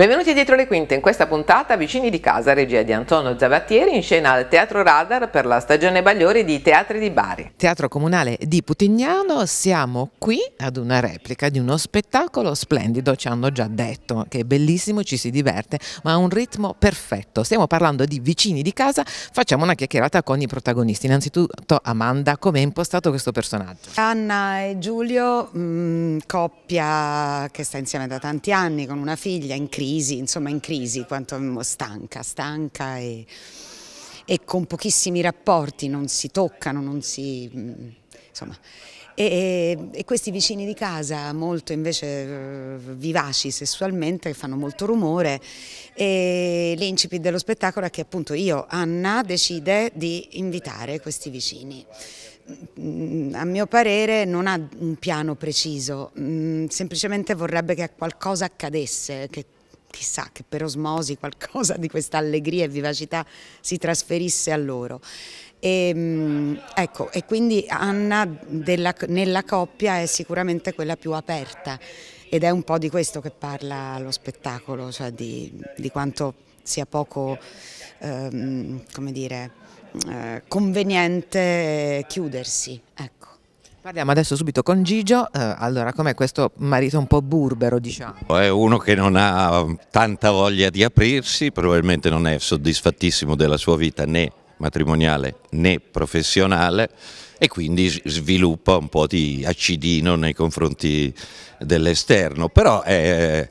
Benvenuti dietro le quinte, in questa puntata Vicini di casa, regia di Antonio Zavattieri, in scena al Teatro Radar per la stagione Bagliori di Teatri di Bari. Teatro Comunale di Putignano, siamo qui ad una replica di uno spettacolo splendido, ci hanno già detto, che è bellissimo, ci si diverte, ma ha un ritmo perfetto. Stiamo parlando di Vicini di casa, facciamo una chiacchierata con i protagonisti. Innanzitutto Amanda, come è impostato questo personaggio? Anna e Giulio, mh, mm, coppia che sta insieme da tanti anni, con una figlia in crisi crisi, insomma in crisi, quanto stanca, stanca e, e con pochissimi rapporti, non si toccano, non si... Mm, insomma... E, e, questi vicini di casa molto invece eh, vivaci sessualmente fanno molto rumore e l'incipit dello spettacolo è che appunto io, Anna, decide di invitare questi vicini. Mm, a mio parere non ha un piano preciso, mm, semplicemente vorrebbe che qualcosa accadesse, che chissà che per osmosi qualcosa di questa allegria e vivacità si trasferisse a loro. E, ehm, ecco, e quindi Anna della, nella coppia è sicuramente quella più aperta ed è un po' di questo che parla lo spettacolo, cioè di, di quanto sia poco, ehm, come dire, eh, conveniente chiudersi. Ecco. Parliamo adesso subito con Gigio, eh, allora com'è questo marito un po' burbero diciamo? È uno che non ha tanta voglia di aprirsi, probabilmente non è soddisfattissimo della sua vita né matrimoniale né professionale e quindi sviluppa un po' di acidino nei confronti dell'esterno, però è,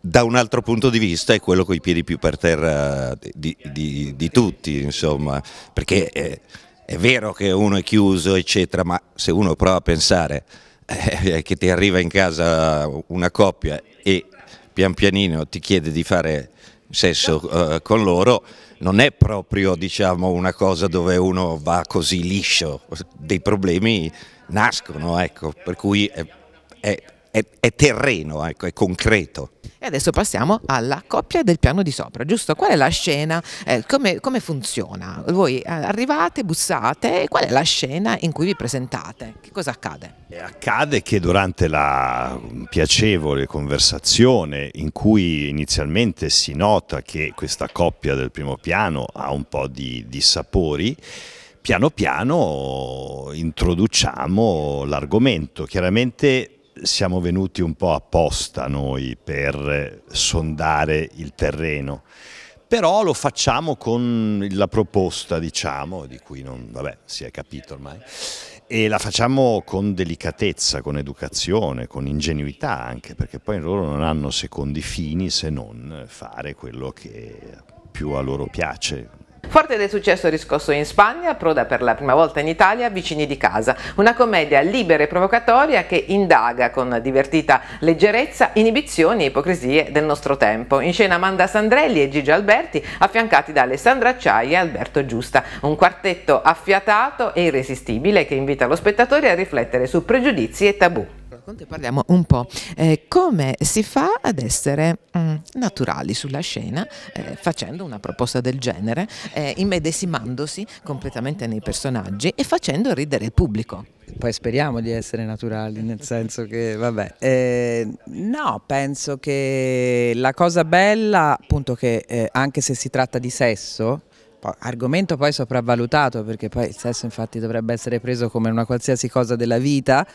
da un altro punto di vista è quello con i piedi più per terra di, di, di tutti, insomma, perché... È, è vero che uno è chiuso, eccetera, ma se uno prova a pensare eh, che ti arriva in casa una coppia e pian pianino ti chiede di fare sesso eh, con loro, non è proprio diciamo, una cosa dove uno va così liscio, dei problemi nascono, ecco, per cui è, è, è, è terreno, ecco, è concreto. E adesso passiamo alla coppia del piano di sopra, giusto? Qual è la scena? Eh, come, come, funziona? Voi eh, arrivate, bussate, qual è la scena in cui vi presentate? Che cosa accade? Eh, accade che durante la piacevole conversazione in cui inizialmente si nota che questa coppia del primo piano ha un po' di, di sapori, piano piano introduciamo l'argomento. Chiaramente siamo venuti un po' apposta noi per sondare il terreno, però lo facciamo con la proposta, diciamo, di cui non, vabbè, si è capito ormai, e la facciamo con delicatezza, con educazione, con ingenuità anche, perché poi loro non hanno secondi fini se non fare quello che più a loro piace, Forte del successo riscosso in Spagna, proda per la prima volta in Italia Vicini di casa, una commedia libera e provocatoria che indaga con divertita leggerezza inibizioni e ipocrisie del nostro tempo. In scena Amanda Sandrelli e Gigi Alberti affiancati da Alessandra Acciai e Alberto Giusta, un quartetto affiatato e irresistibile che invita lo spettatore a riflettere su pregiudizi e tabù con te parliamo un po' eh, come si fa ad essere mh, mm, naturali sulla scena eh, facendo una proposta del genere, eh, immedesimandosi completamente nei personaggi e facendo ridere il pubblico. Poi speriamo di essere naturali, nel senso che, vabbè, eh, no, penso che la cosa bella, appunto, che eh, anche se si tratta di sesso, argomento poi sopravvalutato perché poi il sesso infatti dovrebbe essere preso come una qualsiasi cosa della vita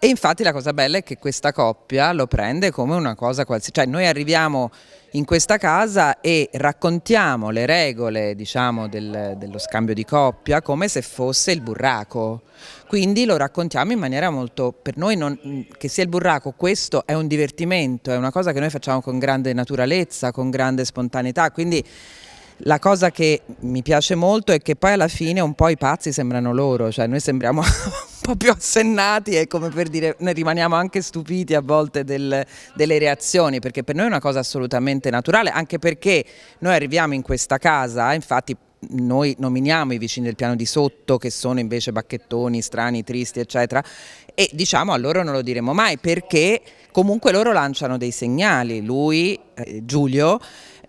e infatti la cosa bella è che questa coppia lo prende come una cosa qualsiasi, cioè noi arriviamo in questa casa e raccontiamo le regole diciamo, del, dello scambio di coppia come se fosse il burraco, quindi lo raccontiamo in maniera molto, per noi non, che sia il burraco questo è un divertimento, è una cosa che noi facciamo con grande naturalezza, con grande spontaneità, quindi la cosa che mi piace molto è che poi alla fine un po' i pazzi sembrano loro, cioè noi sembriamo un po' più assennati e come per dire ne rimaniamo anche stupiti a volte del, delle reazioni perché per noi è una cosa assolutamente naturale anche perché noi arriviamo in questa casa, infatti noi nominiamo i vicini del piano di sotto che sono invece bacchettoni, strani, tristi eccetera e diciamo a loro non lo diremo mai perché comunque loro lanciano dei segnali, lui, eh, Giulio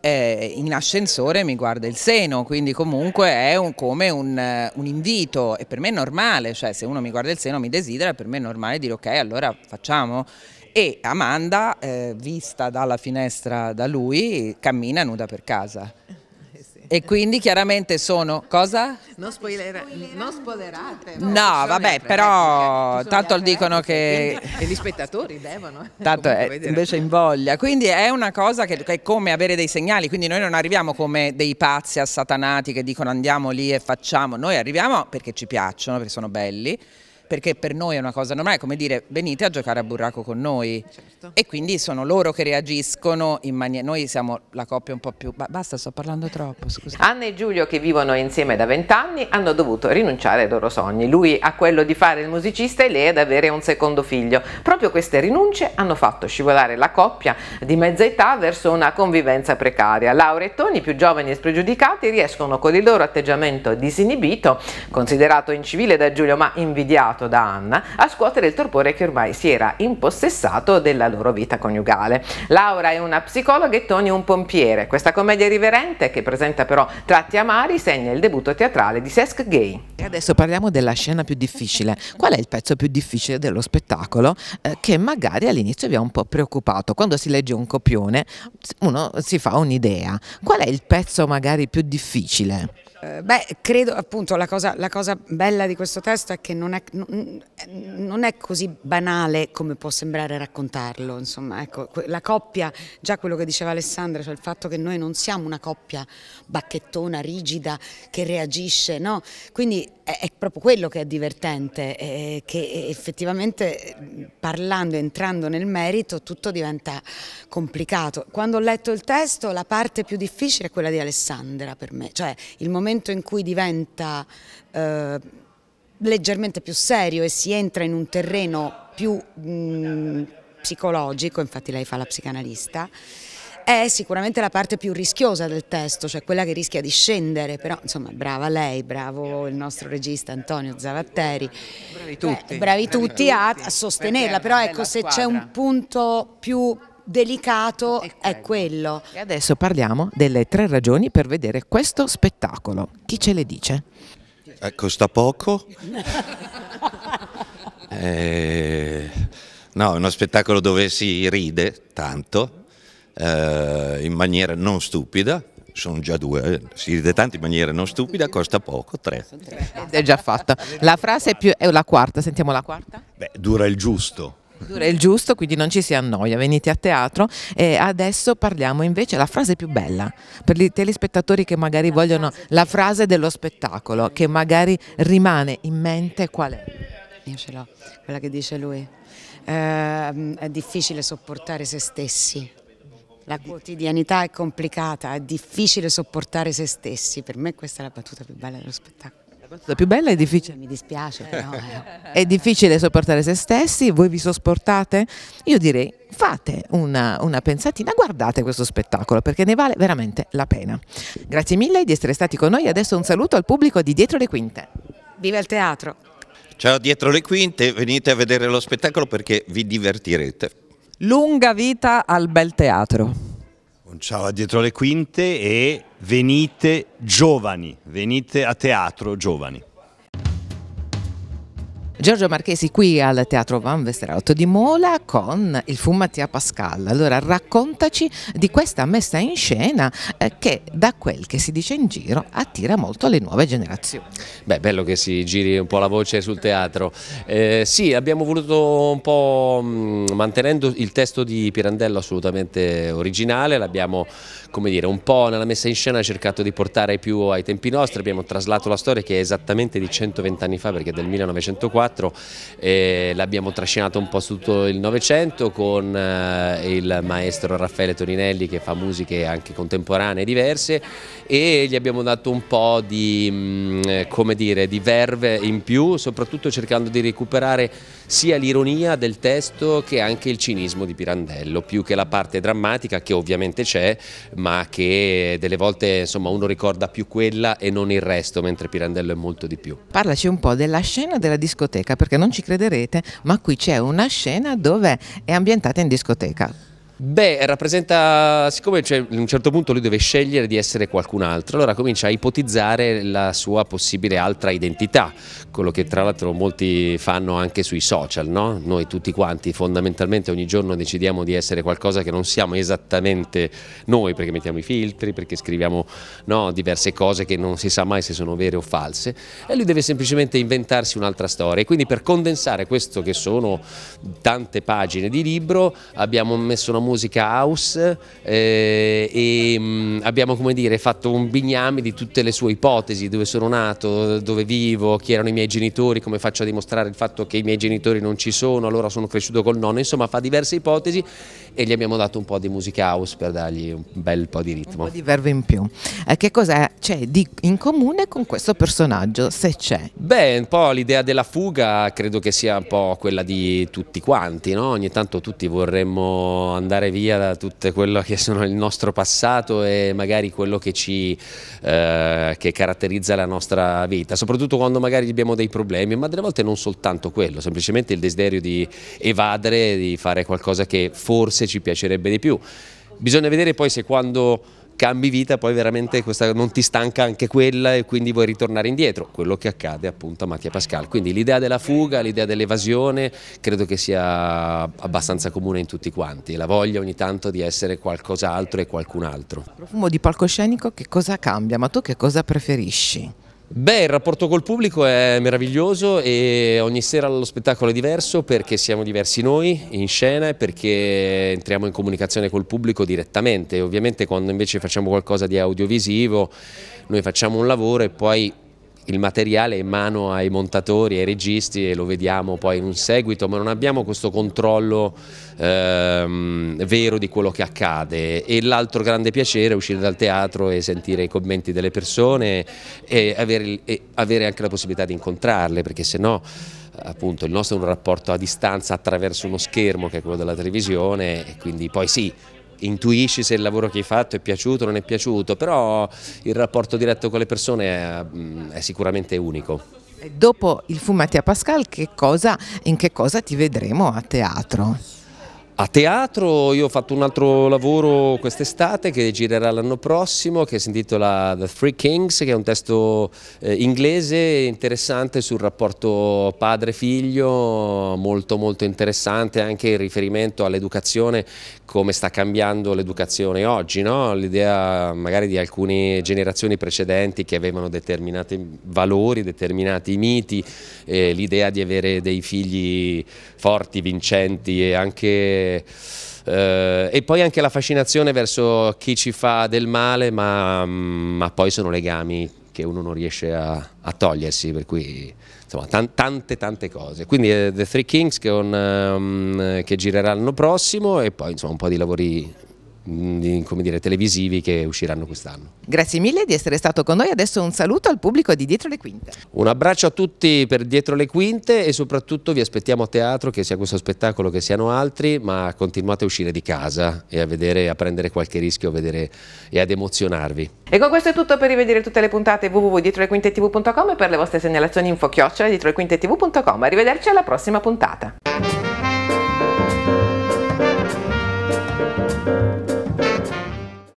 eh, in ascensore mi guarda il seno, quindi comunque è un, come un, un, invito e per me è normale, cioè se uno mi guarda il seno mi desidera, per me è normale dire ok allora facciamo. E Amanda, eh, vista dalla finestra da lui, cammina nuda per casa. E quindi chiaramente sono cosa? Non, spoiler, non spoilerate. No, no vabbè, ecco, però ecco, ecco, tanto dicono che... E gli spettatori devono. Eh, tanto è, invece in voglia. Quindi è una cosa che è come avere dei segnali, quindi noi non arriviamo come dei pazzi assatanati che dicono andiamo lì e facciamo, noi arriviamo perché ci piacciono, perché sono belli perché per noi è una cosa normale, come dire venite a giocare a burraco con noi certo. e quindi sono loro che reagiscono in maniera, noi siamo la coppia un po' più, basta sto parlando troppo scusa. Anna e Giulio che vivono insieme da vent'anni hanno dovuto rinunciare ai loro sogni, lui a quello di fare il musicista e lei ad avere un secondo figlio, proprio queste rinunce hanno fatto scivolare la coppia di mezza età verso una convivenza precaria, Laura e Toni più giovani e spregiudicati riescono con il loro atteggiamento disinibito, considerato incivile da Giulio ma invidiato provocato da Anna a scuotere il torpore che ormai si era impossessato della loro vita coniugale. Laura è una psicologa e Tony un pompiere. Questa commedia riverente, che presenta però tratti amari, segna il debutto teatrale di Sesc Gay. E adesso parliamo della scena più difficile. Qual è il pezzo più difficile dello spettacolo eh, che magari all'inizio vi ha un po' preoccupato? Quando si legge un copione uno si fa un'idea. Qual è il pezzo magari più difficile? Eh, beh, credo appunto la cosa, la cosa, bella di questo testo è che non è, non è così banale come può sembrare raccontarlo, insomma, ecco, la coppia, già quello che diceva Alessandra, cioè il fatto che noi non siamo una coppia bacchettona, rigida, che reagisce, no? Quindi è, proprio quello che è divertente, eh, che effettivamente parlando, entrando nel merito, tutto diventa complicato. Quando ho letto il testo la parte più difficile è quella di Alessandra per me, cioè il momento momento in cui diventa eh, leggermente più serio e si entra in un terreno più mh, mm, psicologico, infatti lei fa la psicanalista, è sicuramente la parte più rischiosa del testo, cioè quella che rischia di scendere, però insomma brava lei, bravo il nostro regista Antonio Zavatteri, bravi tutti, Beh, bravi tutti a, a sostenerla, però ecco se c'è un punto più delicato è quello. è quello. E adesso parliamo delle tre ragioni per vedere questo spettacolo. Chi ce le dice? Eh, costa poco. eh, no, è uno spettacolo dove si ride tanto, eh, in maniera non stupida, sono già due, eh, si ride tanto in maniera non stupida, costa poco, tre. è già fatta. La frase è più, è la quarta, sentiamo la quarta. Beh, dura il giusto. Dura il giusto, quindi non ci si annoia, venite a teatro e adesso parliamo invece la frase più bella per i telespettatori che magari la vogliono frase la frase dello spettacolo che magari rimane in mente qual è? Io ce l'ho, quella che dice lui. Eh, è difficile sopportare se stessi. La quotidianità è complicata, è difficile sopportare se stessi. Per me questa è la battuta più bella dello spettacolo. La più bella è difficile. Mi dispiace però. Eh. Eh. è difficile sopportare se stessi, voi vi sopportate? Io direi fate una, una, pensatina, guardate questo spettacolo perché ne vale veramente la pena. Grazie mille di essere stati con noi, adesso un saluto al pubblico di Dietro le Quinte. Viva il teatro! Ciao Dietro le Quinte, venite a vedere lo spettacolo perché vi divertirete. Lunga vita al bel teatro. Un ciao a dietro le quinte e venite giovani, venite a teatro giovani. Giorgio Marchesi qui al Teatro Van Westerhout di Mola con il Fumatia Pascal. Allora raccontaci di questa messa in scena eh, che da quel che si dice in giro attira molto le nuove generazioni. Beh, bello che si giri un po' la voce sul teatro. Eh, sì, abbiamo voluto un po' mh, mantenendo il testo di Pirandello assolutamente originale, l'abbiamo come dire un po' nella messa in scena cercato di portare più ai tempi nostri, abbiamo traslato la storia che è esattamente di 120 anni fa perché è del 1904 1984, eh, l'abbiamo trascinato un po' su tutto il Novecento con eh, il maestro Raffaele Toninelli che fa musiche anche contemporanee diverse e gli abbiamo dato un po' di, mh, mm, dire, di verve in più, soprattutto cercando di recuperare sia l'ironia del testo che anche il cinismo di Pirandello, più che la parte drammatica che ovviamente c'è, ma che delle volte insomma, uno ricorda più quella e non il resto, mentre Pirandello è molto di più. Parlaci un po' della scena della discoteca, perché non ci crederete, ma qui c'è una scena dove è ambientata in discoteca. Beh, rappresenta, siccome cioè, a un certo punto lui deve scegliere di essere qualcun altro, allora comincia a ipotizzare la sua possibile altra identità, quello che tra l'altro molti fanno anche sui social, no? Noi tutti quanti fondamentalmente ogni giorno decidiamo di essere qualcosa che non siamo esattamente noi, perché mettiamo i filtri, perché scriviamo no, diverse cose che non si sa mai se sono vere o false, e lui deve semplicemente inventarsi un'altra storia. E quindi per condensare questo che sono tante pagine di libro abbiamo messo una musica house eh, e mh, mm, abbiamo dire, fatto un bigname di tutte le sue ipotesi, dove sono nato, dove vivo, chi erano i miei genitori, come faccio a dimostrare il fatto che i miei genitori non ci sono, allora sono cresciuto col nonno, insomma fa diverse ipotesi e gli abbiamo dato un po' di musica house per dargli un bel po' di ritmo. Un po' di verve in più. Eh, che cosa c'è di, in comune con questo personaggio, se c'è? Beh, un po' l'idea della fuga credo che sia un po' quella di tutti quanti, no? ogni tanto tutti vorremmo andare andare via da tutto quello che sono il nostro passato e magari quello che ci eh, che caratterizza la nostra vita, soprattutto quando magari abbiamo dei problemi, ma delle volte non soltanto quello, semplicemente il desiderio di evadere, di fare qualcosa che forse ci piacerebbe di più. Bisogna vedere poi se quando cambi vita poi veramente questa, non ti stanca anche quella e quindi vuoi ritornare indietro, quello che accade appunto a Mattia Pascal. Quindi l'idea della fuga, l'idea dell'evasione credo che sia abbastanza comune in tutti quanti, la voglia ogni tanto di essere qualcos'altro e qualcun altro. Il profumo di palcoscenico che cosa cambia? Ma tu che cosa preferisci? Beh, il rapporto col pubblico è meraviglioso e ogni sera lo spettacolo è diverso perché siamo diversi noi in scena e perché entriamo in comunicazione col pubblico direttamente. Ovviamente quando invece facciamo qualcosa di audiovisivo noi facciamo un lavoro e poi il materiale è in mano ai montatori, ai registi e lo vediamo poi in un seguito, ma non abbiamo questo controllo ehm, vero di quello che accade e l'altro grande piacere è uscire dal teatro e sentire i commenti delle persone e avere, e avere anche la possibilità di incontrarle, perché se no appunto il nostro è un rapporto a distanza attraverso uno schermo che è quello della televisione e quindi poi sì, intuisci se il lavoro che hai fatto è piaciuto o non è piaciuto, però il rapporto diretto con le persone è, mm, è sicuramente unico. Dopo il Fumati a Pascal, che cosa, in che cosa ti vedremo a teatro? A teatro io ho fatto un altro lavoro quest'estate che girerà l'anno prossimo che si intitola The Three Kings che è un testo eh, inglese interessante sul rapporto padre-figlio molto molto interessante anche in riferimento all'educazione come sta cambiando l'educazione oggi no? l'idea magari di alcune generazioni precedenti che avevano determinati valori, determinati miti eh, l'idea di avere dei figli forti, vincenti e anche e, eh, e poi anche la fascinazione verso chi ci fa del male, ma, ma poi sono legami che uno non riesce a, a togliersi, per cui insomma tante tante cose. Quindi eh, The Three Kings che, on, um, ehm, che girerà l'anno prossimo e poi insomma un po' di lavori come dire, televisivi che usciranno quest'anno. Grazie mille di essere stato con noi, adesso un saluto al pubblico di Dietro le Quinte. Un abbraccio a tutti per Dietro le Quinte e soprattutto vi aspettiamo a teatro, che sia questo spettacolo che siano altri, ma continuate a uscire di casa e a, vedere, a prendere qualche rischio a vedere, e ad emozionarvi. E con questo è tutto per rivedere tutte le puntate www.dietrolequintetv.com e per le vostre segnalazioni info chiocciola dietrolequintetv.com. Arrivederci alla prossima puntata.